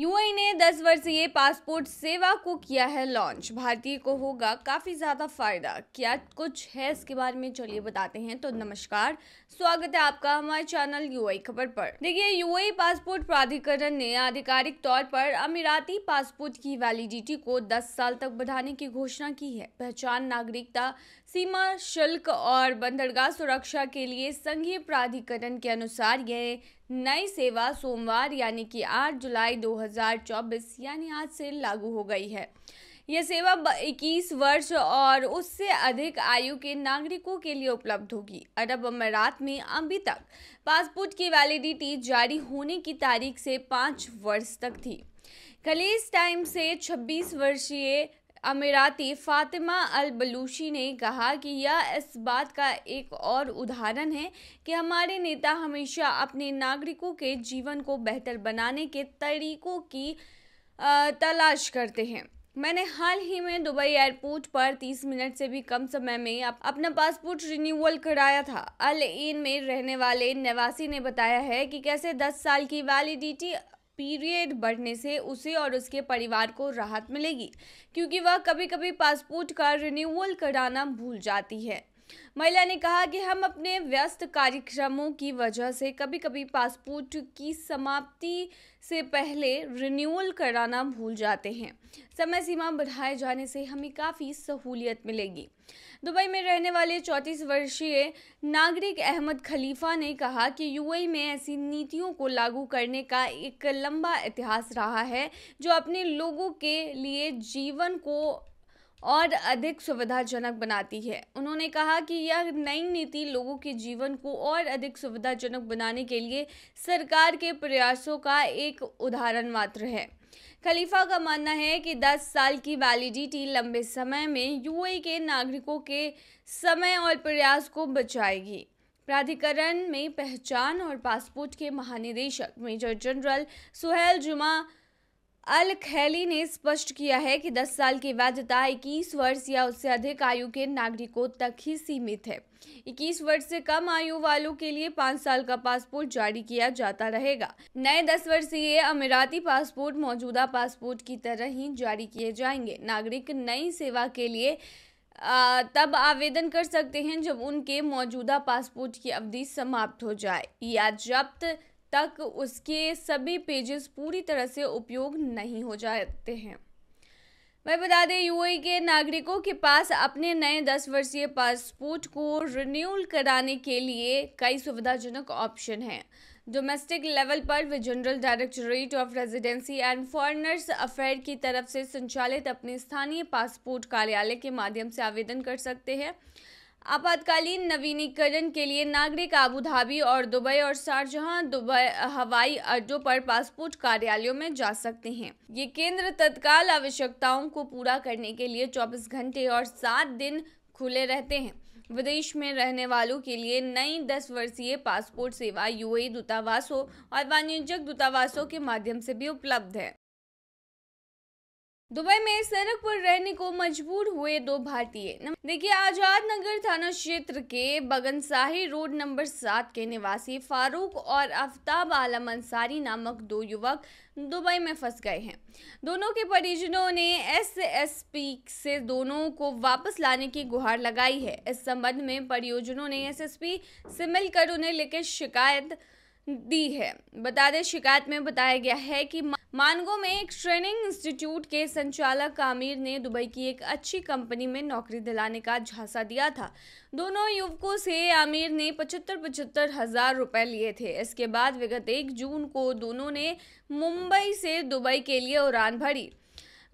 UAE ने 10 वर्षीय passport सेवा को किया है लॉन्च भारतीय को होगा काफ़ी ज़्यादा फायदा क्या कुछ है इसके बारे में चलिए बताते हैं तो नमस्कार स्वागत है आपका हमारे चैनल यूएई खबर पर देखिए यूएई पासपोर्ट प्राधिकरण ने आधिकारिक तौर पर अमीराती पासपोर्ट की वैलिडिटी को 10 साल तक बढ़ाने की घोषणा की है पहचान नागरिकता सीमा शुल्क और बंदरगाह सुरक्षा के लिए संघीय प्राधिकरण के अनुसार यह नई सेवा सोमवार यानी कि 8 जुलाई 2024 यानी आज से लागू हो गई है यह सेवा 21 वर्ष और उससे अधिक आयु के नागरिकों के लिए उपलब्ध होगी अरब अमारात में अभी तक पासपोर्ट की वैलिडिटी जारी होने की तारीख से पाँच वर्ष तक थी खलीज टाइम से 26 वर्षीय अमीराती फ़ातिमा अल बलूशी ने कहा कि यह इस बात का एक और उदाहरण है कि हमारे नेता हमेशा अपने नागरिकों के जीवन को बेहतर बनाने के तरीकों की तलाश करते हैं मैंने हाल ही में दुबई एयरपोर्ट पर 30 मिनट से भी कम समय में अपना पासपोर्ट रिन्यूअल कराया था अल इन में रहने वाले निवासी ने बताया है कि कैसे 10 साल की वैलिडिटी पीरियड बढ़ने से उसे और उसके परिवार को राहत मिलेगी क्योंकि वह कभी कभी पासपोर्ट का रिन्यूअल कराना भूल जाती है महिला ने कहा कि हम अपने व्यस्त कार्यक्रमों की वजह से कभी कभी पासपोर्ट की समाप्ति से पहले रिन्यूअल कराना भूल जाते हैं समय सीमा बढ़ाए जाने से हमें काफ़ी सहूलियत मिलेगी दुबई में रहने वाले 34 वर्षीय नागरिक अहमद खलीफा ने कहा कि यूएई में ऐसी नीतियों को लागू करने का एक लंबा इतिहास रहा है जो अपने लोगों के लिए जीवन को और अधिक सुविधाजनक बनाती है उन्होंने कहा कि यह नई नीति लोगों के जीवन को और अधिक सुविधाजनक बनाने के लिए सरकार के प्रयासों का एक उदाहरण मात्र है खलीफा का मानना है कि 10 साल की वैलिडिटी लंबे समय में यूए के नागरिकों के समय और प्रयास को बचाएगी प्राधिकरण में पहचान और पासपोर्ट के महानिदेशक मेजर जनरल सुहेल जुमा अल खैली ने स्पष्ट किया है कि 10 साल की वैधता 21 वर्ष या उससे अधिक आयु के नागरिकों तक ही सीमित है 21 वर्ष से कम आयु वालों के लिए पाँच साल का पासपोर्ट जारी किया जाता रहेगा नए 10 वर्षीय अमीराती पासपोर्ट मौजूदा पासपोर्ट की तरह ही जारी किए जाएंगे नागरिक नई सेवा के लिए आ, तब आवेदन कर सकते हैं जब उनके मौजूदा पासपोर्ट की अवधि समाप्त हो जाए या जब्त तक उसके सभी पेजेस पूरी तरह से उपयोग नहीं हो जाते हैं वह बता दें यूएई के नागरिकों के पास अपने नए 10 वर्षीय पासपोर्ट को रिन्यूल कराने के लिए कई सुविधाजनक ऑप्शन हैं डोमेस्टिक लेवल पर वे general directorate of residency and foreigners affair की तरफ से संचालित अपने स्थानीय पासपोर्ट कार्यालय के माध्यम से आवेदन कर सकते हैं आपातकालीन नवीनीकरण के लिए नागरिक आबू धाबी और दुबई और शारजहां दुबई हवाई अड्डों पर पासपोर्ट कार्यालयों में जा सकते हैं ये केंद्र तत्काल आवश्यकताओं को पूरा करने के लिए 24 घंटे और सात दिन खुले रहते हैं विदेश में रहने वालों के लिए नई दस वर्षीय पासपोर्ट सेवा यूएई दूतावासों और वाणिज्यिक दूतावासों के माध्यम से भी उपलब्ध है दुबई में सड़क पर रहने को मजबूर हुए दो भारतीय देखिए आजाद नगर थाना क्षेत्र के बगनसाही रोड नंबर सात के निवासी फारूक और आफ्ताब आलम अंसारी नामक दो युवक दुबई में फंस गए हैं दोनों के परिजनों ने एसएसपी से दोनों को वापस लाने की गुहार लगाई है इस संबंध में परियोजनों ने एसएसपी से मिलकर उन्हें लेकर शिकायत दी है बता दें शिकायत में बताया गया है कि मानगो में एक ट्रेनिंग इंस्टीट्यूट के संचालक आमिर ने दुबई की एक अच्छी कंपनी में नौकरी दिलाने का झांसा दिया था दोनों युवकों से आमिर ने पचहत्तर पचहत्तर हजार रुपए लिए थे इसके बाद विगत एक जून को दोनों ने मुंबई से दुबई के लिए उड़ान भरी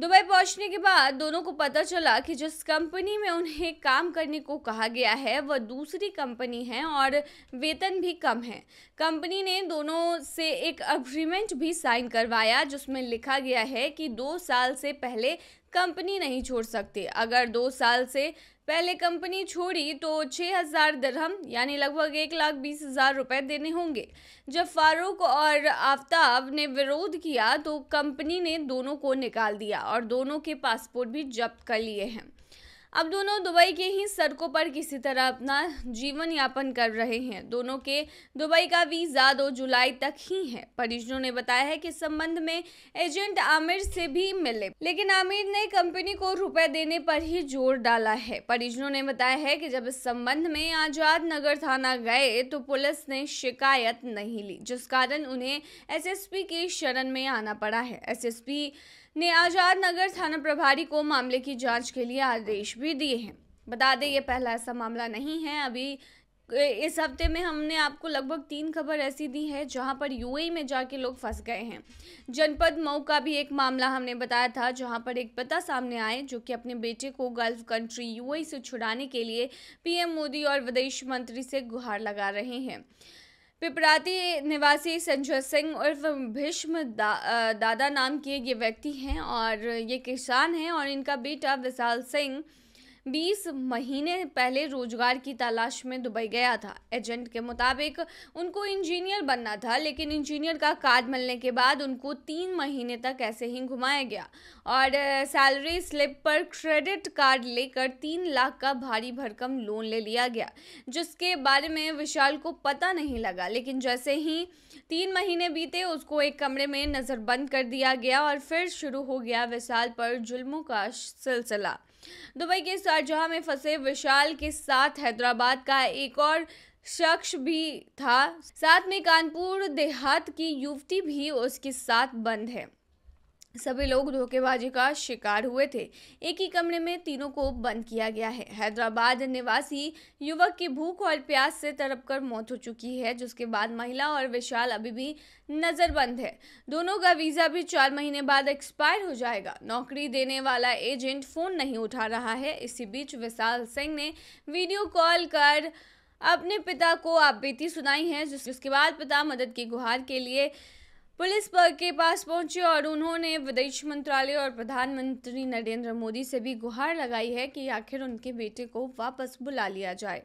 दुबई पहुंचने के बाद दोनों को पता चला कि जिस कंपनी में उन्हें काम करने को कहा गया है वह दूसरी कंपनी है और वेतन भी कम है कंपनी ने दोनों से एक अग्रीमेंट भी साइन करवाया जिसमें लिखा गया है कि दो साल से पहले कंपनी नहीं छोड़ सकते अगर दो साल से पहले कंपनी छोड़ी तो छः हज़ार दरहम यानी लगभग एक लाख बीस हज़ार रुपये देने होंगे जब फारूक और आफ्ताब ने विरोध किया तो कंपनी ने दोनों को निकाल दिया और दोनों के पासपोर्ट भी जब्त कर लिए हैं अब दोनों दुबई के ही सड़कों पर किसी तरह अपना जीवन यापन कर रहे हैं दोनों के दुबई का वीज़ा दो जुलाई तक ही है परिजनों ने बताया है कि संबंध में एजेंट आमिर से भी मिले लेकिन आमिर ने कंपनी को रुपए देने पर ही जोर डाला है परिजनों ने बताया है कि जब इस संबंध में आजाद नगर थाना गए तो पुलिस ने शिकायत नहीं ली जिस कारण उन्हें एस की शरण में आना पड़ा है एस ने आज़ाद नगर थाना प्रभारी को मामले की जांच के लिए आदेश भी दिए हैं बता दें ये पहला ऐसा मामला नहीं है अभी इस हफ्ते में हमने आपको लगभग तीन खबर ऐसी दी है जहां पर यूएई में जाके लोग फंस गए हैं जनपद मऊ का भी एक मामला हमने बताया था जहां पर एक पिता सामने आए जो कि अपने बेटे को गल्फ कंट्री यूएई से छुड़ाने के लिए पीएम मोदी और विदेश मंत्री से गुहार लगा रहे हैं पिपराती निवासी संजय सिंह उर्फ भीष्म दा, दादा नाम के ये व्यक्ति हैं और ये किसान हैं और इनका बेटा विशाल सिंह बीस महीने पहले रोजगार की तलाश में दुबई गया था एजेंट के मुताबिक उनको इंजीनियर बनना था लेकिन इंजीनियर का कार्ड मिलने के बाद उनको तीन महीने तक ऐसे ही घुमाया गया और सैलरी स्लिप पर क्रेडिट कार्ड लेकर तीन लाख का भारी भरकम लोन ले लिया गया जिसके बारे में विशाल को पता नहीं लगा लेकिन जैसे ही तीन महीने बीते उसको एक कमरे में नज़रबंद कर दिया गया और फिर शुरू हो गया विशाल पर जुल्मों का सिलसिला दुबई के शारजहाँ में फंसे विशाल के साथ हैदराबाद का एक और शख्स भी था साथ में कानपुर देहात की युवती भी उसके साथ बंद है सभी लोग धोखेबाजी का शिकार हुए थे एक ही कमरे में तीनों को बंद किया गया है हैदराबाद निवासी युवक की भूख और प्यास से तड़पकर मौत हो चुकी है जिसके बाद महिला और विशाल अभी भी नज़रबंद है दोनों का वीज़ा भी चार महीने बाद एक्सपायर हो जाएगा नौकरी देने वाला एजेंट फ़ोन नहीं उठा रहा है इसी बीच विशाल सिंह ने वीडियो कॉल कर अपने पिता को आप सुनाई है जिसके बाद पिता मदद की गुहार के लिए पुलिस बल के पास पहुंचे और उन्होंने विदेश मंत्रालय और प्रधानमंत्री नरेंद्र मोदी से भी गुहार लगाई है कि आखिर उनके बेटे को वापस बुला लिया जाए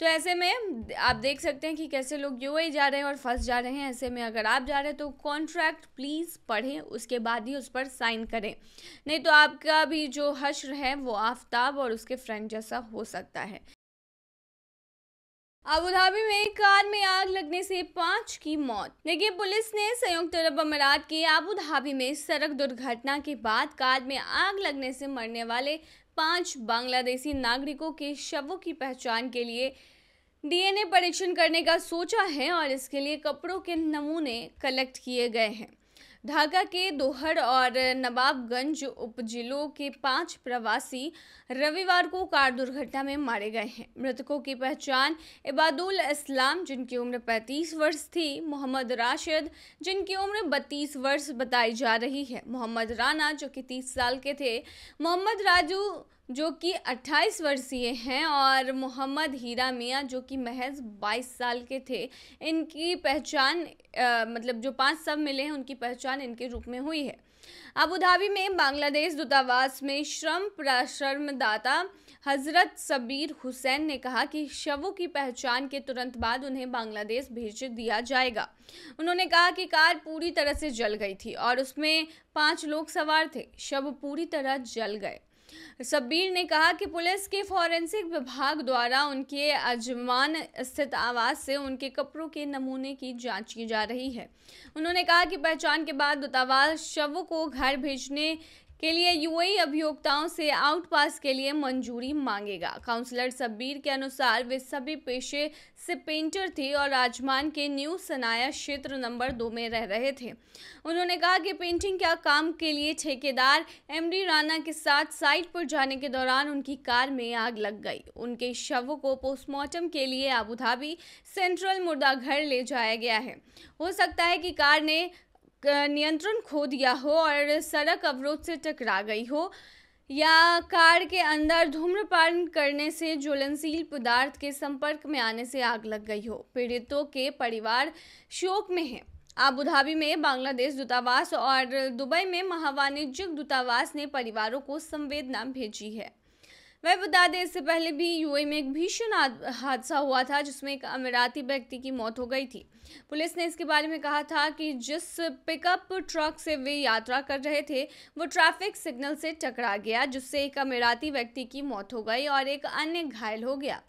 तो ऐसे में आप देख सकते हैं कि कैसे लोग यू जा रहे हैं और फंस जा रहे हैं ऐसे में अगर आप जा रहे हैं तो कॉन्ट्रैक्ट प्लीज़ पढ़ें उसके बाद ही उस पर साइन करें नहीं तो आपका भी जो हश्र है वो आफ्ताब और उसके फ्रेंड जैसा हो सकता है अबुधाबी में कार में आग लगने से पांच की मौत देखिए पुलिस ने संयुक्त अरब अमीरात के अबुधाबी में सड़क दुर्घटना के बाद कार में आग लगने से मरने वाले पांच बांग्लादेशी नागरिकों के शवों की पहचान के लिए डीएनए परीक्षण करने का सोचा है और इसके लिए कपड़ों के नमूने कलेक्ट किए गए हैं ढाका के दोहर और नवाबगंज उपजिलों के पांच प्रवासी रविवार को कार दुर्घटना में मारे गए हैं मृतकों की पहचान इबादुल इस्लाम जिनकी उम्र 35 वर्ष थी मोहम्मद राशिद जिनकी उम्र 32 वर्ष बताई जा रही है मोहम्मद राना जो कि 30 साल के थे मोहम्मद राजू जो कि 28 वर्षीय हैं और मोहम्मद हीरा मियाँ जो कि महज 22 साल के थे इनकी पहचान आ, मतलब जो पांच सब मिले हैं उनकी पहचान इनके रूप में हुई है अबूधाबी में बांग्लादेश दूतावास में श्रम प्रश्रमदाता हजरत सबीर हुसैन ने कहा कि शवों की पहचान के तुरंत बाद उन्हें बांग्लादेश भेज दिया जाएगा उन्होंने कहा कि कार पूरी तरह से जल गई थी और उसमें पांच लोग सवार थे शव पूरी तरह जल गए सब्बीर ने कहा कि पुलिस के फॉरेंसिक विभाग द्वारा उनके अजमान स्थित आवास से उनके कपड़ों के नमूने की जांच की जा रही है उन्होंने कहा कि पहचान के बाद दूतावास शव को घर भेजने के लिए यूएई अभियोक्ताओं से आउट पास के लिए मंजूरी मांगेगा काउंसलर सब्बीर के अनुसार वे सभी पेशे से पेंटर थे और राजमान के न्यू सनाया क्षेत्र नंबर दो में रह रहे थे उन्होंने कहा कि पेंटिंग का काम के लिए ठेकेदार एम राणा के साथ साइट पर जाने के दौरान उनकी कार में आग लग गई उनके शवों को पोस्टमार्टम के लिए आबूधाबी सेंट्रल मुर्दाघर ले जाया गया है हो सकता है कि कार ने नियंत्रण खो दिया हो और सड़क अवरोध से टकरा गई हो या कार के अंदर धूम्रपान करने से ज्वलनशील पदार्थ के संपर्क में आने से आग लग गई हो पीड़ितों के परिवार शोक में हैं आबूधाबी में बांग्लादेश दूतावास और दुबई में महावाणिज्यिक दूतावास ने परिवारों को संवेदना भेजी है वह बता दें इससे पहले भी यूएई में एक भीषण हादसा हुआ था जिसमें एक अमीराती व्यक्ति की मौत हो गई थी पुलिस ने इसके बारे में कहा था कि जिस पिकअप ट्रक से वे यात्रा कर रहे थे वो ट्रैफिक सिग्नल से टकरा गया जिससे एक अमीराती व्यक्ति की मौत हो गई और एक अन्य घायल हो गया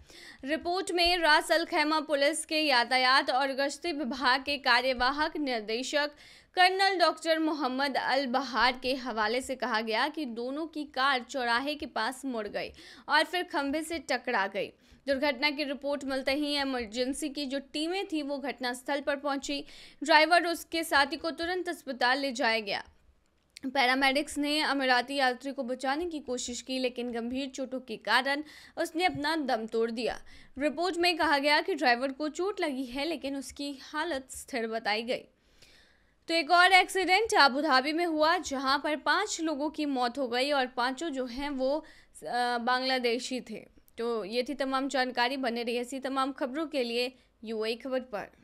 रिपोर्ट में रास अल खैमा पुलिस के यातायात और गश्ती विभाग के कार्यवाहक निर्देशक कर्नल डॉक्टर मोहम्मद अल बहार के हवाले से कहा गया कि दोनों की कार चौराहे के पास मुड़ गई और फिर खंभे से टकरा गई दुर्घटना की रिपोर्ट मिलते ही इमरजेंसी की जो टीमें थी वो घटनास्थल पर पहुंची ड्राइवर उसके साथी को तुरंत अस्पताल ले जाया गया पैरामेडिक्स ने अमीराती यात्री को बचाने की कोशिश की लेकिन गंभीर चोटों के कारण उसने अपना दम तोड़ दिया रिपोर्ट में कहा गया कि ड्राइवर को चोट लगी है लेकिन उसकी हालत स्थिर बताई गई तो एक और एक्सीडेंट अबू धाबी में हुआ जहां पर पांच लोगों की मौत हो गई और पांचों जो हैं वो बांग्लादेशी थे तो ये थी तमाम जानकारी बने रही ऐसी तमाम खबरों के लिए यूएई खबर पर